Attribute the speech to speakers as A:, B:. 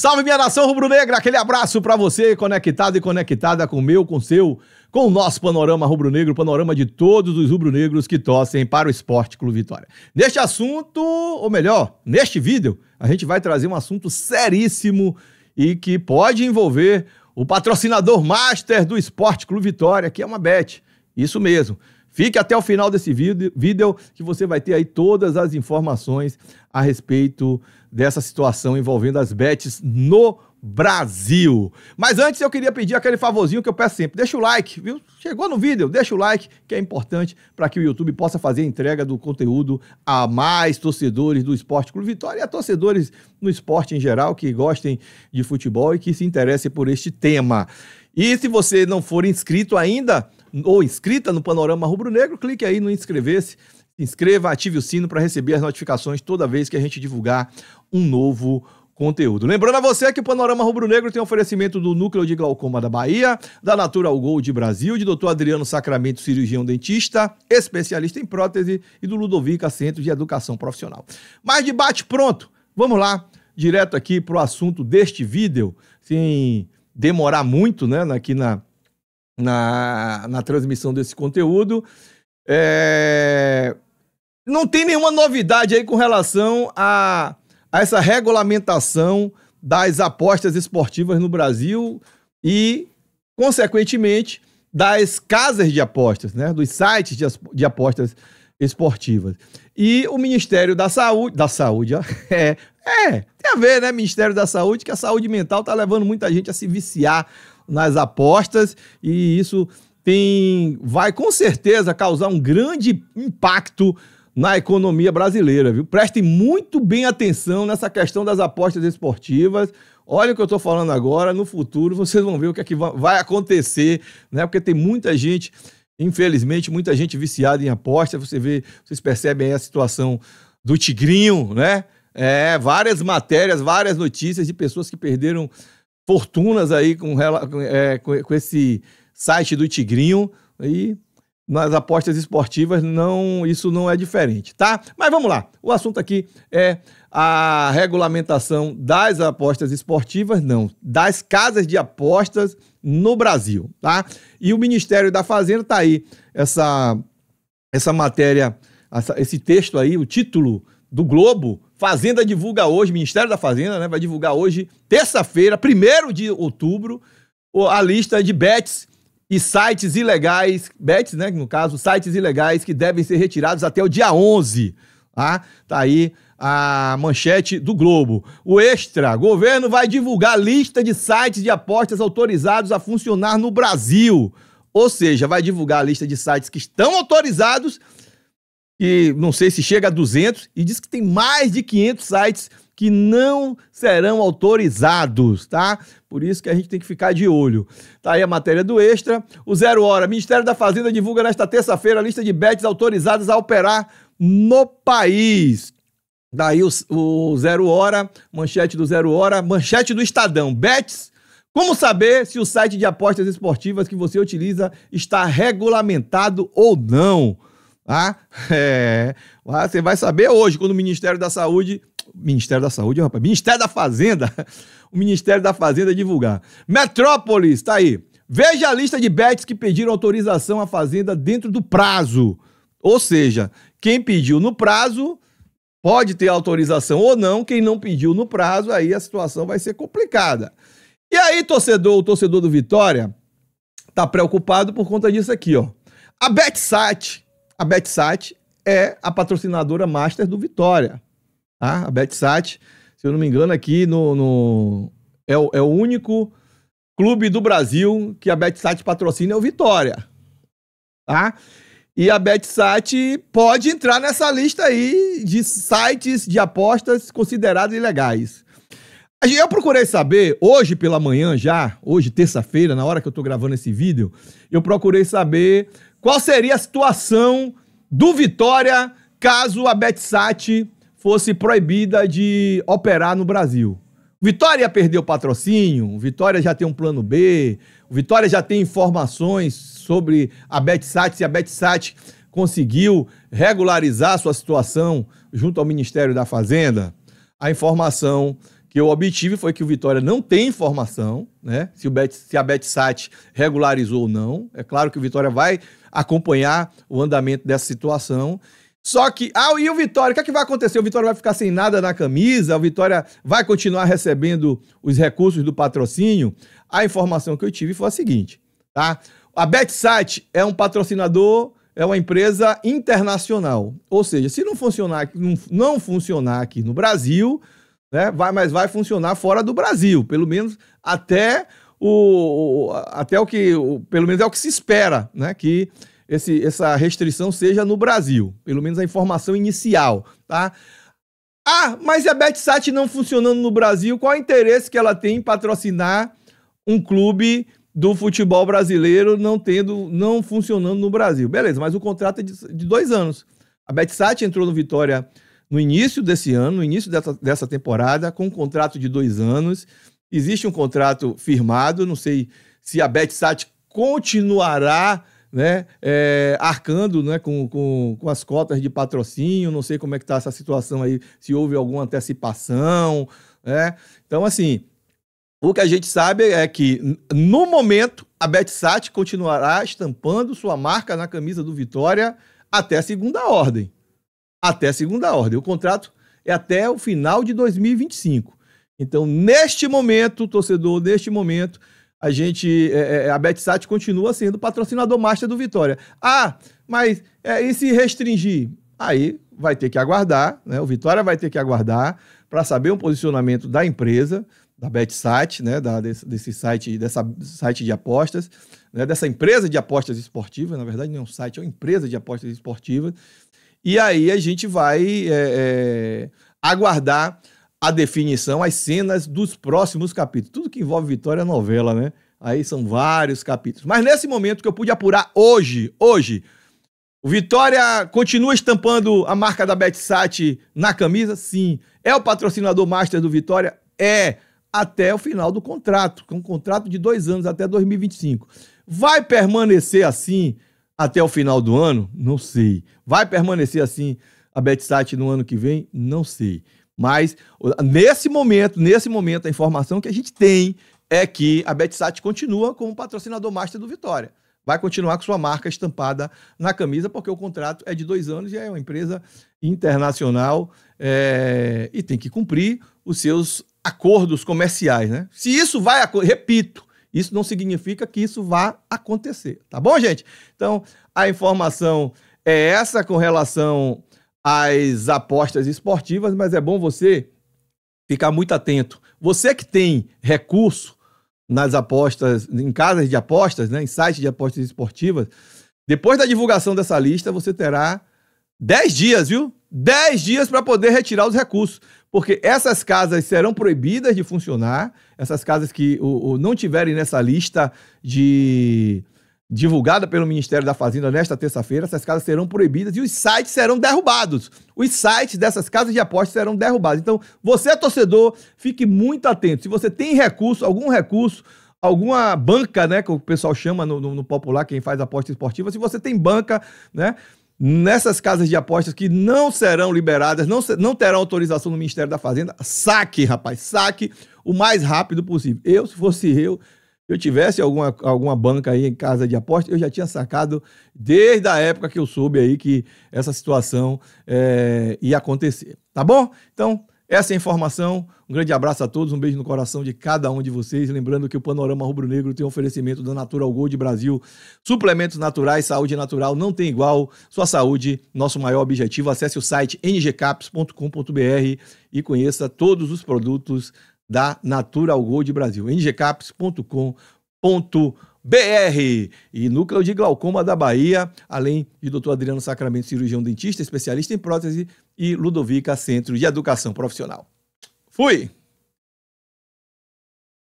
A: Salve minha nação rubro-negra, aquele abraço para você, conectado e conectada com o meu, com o seu, com o nosso panorama rubro-negro, panorama de todos os rubro-negros que torcem para o Esporte Clube Vitória. Neste assunto, ou melhor, neste vídeo, a gente vai trazer um assunto seríssimo e que pode envolver o patrocinador master do Esporte Clube Vitória, que é uma bet. Isso mesmo. Fique até o final desse vídeo que você vai ter aí todas as informações a respeito dessa situação envolvendo as bets no Brasil. Mas antes eu queria pedir aquele favorzinho que eu peço sempre. Deixa o like, viu? Chegou no vídeo, deixa o like, que é importante para que o YouTube possa fazer a entrega do conteúdo a mais torcedores do Esporte Clube Vitória e a torcedores no esporte em geral que gostem de futebol e que se interessem por este tema. E se você não for inscrito ainda, ou inscrita no Panorama Rubro Negro, clique aí no inscrever-se, inscreva, ative o sino para receber as notificações toda vez que a gente divulgar um novo conteúdo. Lembrando a você que o Panorama Rubro Negro tem oferecimento do Núcleo de Glaucoma da Bahia, da Natural Gold Brasil, de Dr. Adriano Sacramento, cirurgião dentista, especialista em prótese e do Ludovica Centro de Educação Profissional. mais debate pronto. Vamos lá, direto aqui para o assunto deste vídeo, sem demorar muito, né, aqui na na, na transmissão desse conteúdo. É... Não tem nenhuma novidade aí com relação a, a essa regulamentação das apostas esportivas no Brasil e, consequentemente, das casas de apostas, né? dos sites de, de apostas esportivas. E o Ministério da Saúde, da Saúde, ó, é, é, tem a ver, né? Ministério da Saúde, que a saúde mental tá levando muita gente a se viciar nas apostas e isso tem vai com certeza causar um grande impacto na economia brasileira, viu? Prestem muito bem atenção nessa questão das apostas esportivas. Olha o que eu estou falando agora, no futuro vocês vão ver o que, é que vai acontecer, né? Porque tem muita gente, infelizmente, muita gente viciada em apostas. Você vê, vocês percebem aí a situação do Tigrinho, né? É, várias matérias, várias notícias de pessoas que perderam fortunas aí com, é, com, esse site do Tigrinho e nas apostas esportivas não isso não é diferente, tá? Mas vamos lá. O assunto aqui é a regulamentação das apostas esportivas, não, das casas de apostas no Brasil, tá? E o Ministério da Fazenda tá aí essa essa matéria, essa, esse texto aí, o título do Globo. Fazenda divulga hoje, Ministério da Fazenda, né? Vai divulgar hoje, terça-feira, 1 de outubro, a lista de bets e sites ilegais, bets, né? No caso, sites ilegais que devem ser retirados até o dia 11. Tá, tá aí a manchete do Globo. O Extra: governo vai divulgar lista de sites de apostas autorizados a funcionar no Brasil. Ou seja, vai divulgar a lista de sites que estão autorizados e não sei se chega a 200, e diz que tem mais de 500 sites que não serão autorizados, tá? Por isso que a gente tem que ficar de olho. Tá aí a matéria do Extra. O Zero Hora. Ministério da Fazenda divulga nesta terça-feira a lista de bets autorizadas a operar no país. Daí o, o Zero Hora, manchete do Zero Hora, manchete do Estadão. Bets como saber se o site de apostas esportivas que você utiliza está regulamentado ou não? Tá? É, ah, você vai saber hoje, quando o Ministério da Saúde. Ministério da Saúde, rapaz. Ministério da Fazenda. O Ministério da Fazenda divulgar. Metrópolis, tá aí. Veja a lista de bets que pediram autorização à Fazenda dentro do prazo. Ou seja, quem pediu no prazo pode ter autorização ou não. Quem não pediu no prazo, aí a situação vai ser complicada. E aí, torcedor, o torcedor do Vitória tá preocupado por conta disso aqui, ó. A BetSat, a BetSat é a patrocinadora master do Vitória. Tá? A BetSat, se eu não me engano, aqui no, no é, o, é o único clube do Brasil que a BetSat patrocina é o Vitória. Tá? E a BetSat pode entrar nessa lista aí de sites de apostas considerados ilegais. Eu procurei saber, hoje pela manhã já, hoje terça-feira, na hora que eu tô gravando esse vídeo, eu procurei saber qual seria a situação do Vitória caso a Betsat fosse proibida de operar no Brasil? Vitória ia perder o patrocínio, Vitória já tem um plano B, Vitória já tem informações sobre a Betsat, se a Betsat conseguiu regularizar sua situação junto ao Ministério da Fazenda. A informação que eu obtive foi que o Vitória não tem informação, né? Se, o Bet, se a BetSat regularizou ou não. É claro que o Vitória vai acompanhar o andamento dessa situação. Só que, ah, e o Vitória? O que, é que vai acontecer? O Vitória vai ficar sem nada na camisa? O Vitória vai continuar recebendo os recursos do patrocínio? A informação que eu tive foi a seguinte, tá? A BetSat é um patrocinador, é uma empresa internacional. Ou seja, se não funcionar, não, não funcionar aqui no Brasil, né? Vai, mas vai funcionar fora do Brasil, pelo menos até o, até o que, o, pelo menos é o que se espera, né? Que esse, essa restrição seja no Brasil, pelo menos a informação inicial, tá? Ah, mas a BetSat não funcionando no Brasil, qual é o interesse que ela tem em patrocinar um clube do futebol brasileiro não tendo, não funcionando no Brasil? Beleza, mas o contrato é de, de dois anos. A BetSat entrou no Vitória no início desse ano, no início dessa, dessa temporada, com um contrato de dois anos. Existe um contrato firmado, não sei se a BetSat continuará né, é, arcando né, com, com, com as cotas de patrocínio, não sei como é que está essa situação aí, se houve alguma antecipação, né? Então, assim, o que a gente sabe é que, no momento, a BetSat continuará estampando sua marca na camisa do Vitória até segunda ordem até segunda ordem. O contrato é até o final de 2025. Então, neste momento, torcedor, neste momento, a gente, é, é, a BetSat continua sendo patrocinador master do Vitória. Ah, mas é, e se restringir? Aí vai ter que aguardar, né? O Vitória vai ter que aguardar para saber um posicionamento da empresa, da BetSat, né? Da, desse, desse site, dessa site de apostas, né? dessa empresa de apostas esportivas, na verdade não é um site, é uma empresa de apostas esportivas, e aí a gente vai é, é, aguardar a definição, as cenas dos próximos capítulos. Tudo que envolve Vitória é novela, né? Aí são vários capítulos. Mas nesse momento que eu pude apurar hoje, hoje, o Vitória continua estampando a marca da BetSat na camisa? Sim. É o patrocinador master do Vitória? É. Até o final do contrato, que é um contrato de dois anos, até 2025. Vai permanecer assim até o final do ano? Não sei. Vai permanecer assim a BetSat no ano que vem? Não sei. Mas nesse momento, nesse momento, a informação que a gente tem é que a BetSat continua como patrocinador master do Vitória. Vai continuar com sua marca estampada na camisa, porque o contrato é de dois anos e é uma empresa internacional é, e tem que cumprir os seus acordos comerciais. Né? Se isso vai, repito, isso não significa que isso vá acontecer, tá bom, gente? Então, a informação é essa com relação às apostas esportivas, mas é bom você ficar muito atento. Você que tem recurso nas apostas, em casas de apostas, né, em sites de apostas esportivas, depois da divulgação dessa lista, você terá 10 dias, viu? 10 dias para poder retirar os recursos, porque essas casas serão proibidas de funcionar, essas casas que o, o não tiverem nessa lista de divulgada pelo Ministério da Fazenda nesta terça-feira, essas casas serão proibidas e os sites serão derrubados. Os sites dessas casas de apostas serão derrubados. Então, você torcedor, fique muito atento. Se você tem recurso, algum recurso, alguma banca, né, que o pessoal chama no, no, no popular, quem faz aposta esportiva, se você tem banca, né, nessas casas de apostas que não serão liberadas, não, não terão autorização do Ministério da Fazenda, saque, rapaz, saque o mais rápido possível. Eu, se fosse eu, eu tivesse alguma, alguma banca aí em casa de aposta, eu já tinha sacado desde a época que eu soube aí que essa situação é, ia acontecer. Tá bom? Então, essa é a informação. Um grande abraço a todos, um beijo no coração de cada um de vocês. Lembrando que o Panorama Rubro Negro tem um oferecimento da Natural Gold Brasil. Suplementos naturais, saúde natural não tem igual. Sua saúde, nosso maior objetivo. Acesse o site ngcaps.com.br e conheça todos os produtos da Natural Gold Brasil. ngcaps.com.br BR e Núcleo de Glaucoma da Bahia, além de Dr. Adriano Sacramento, cirurgião dentista, especialista em prótese, e Ludovica, Centro de Educação Profissional. Fui!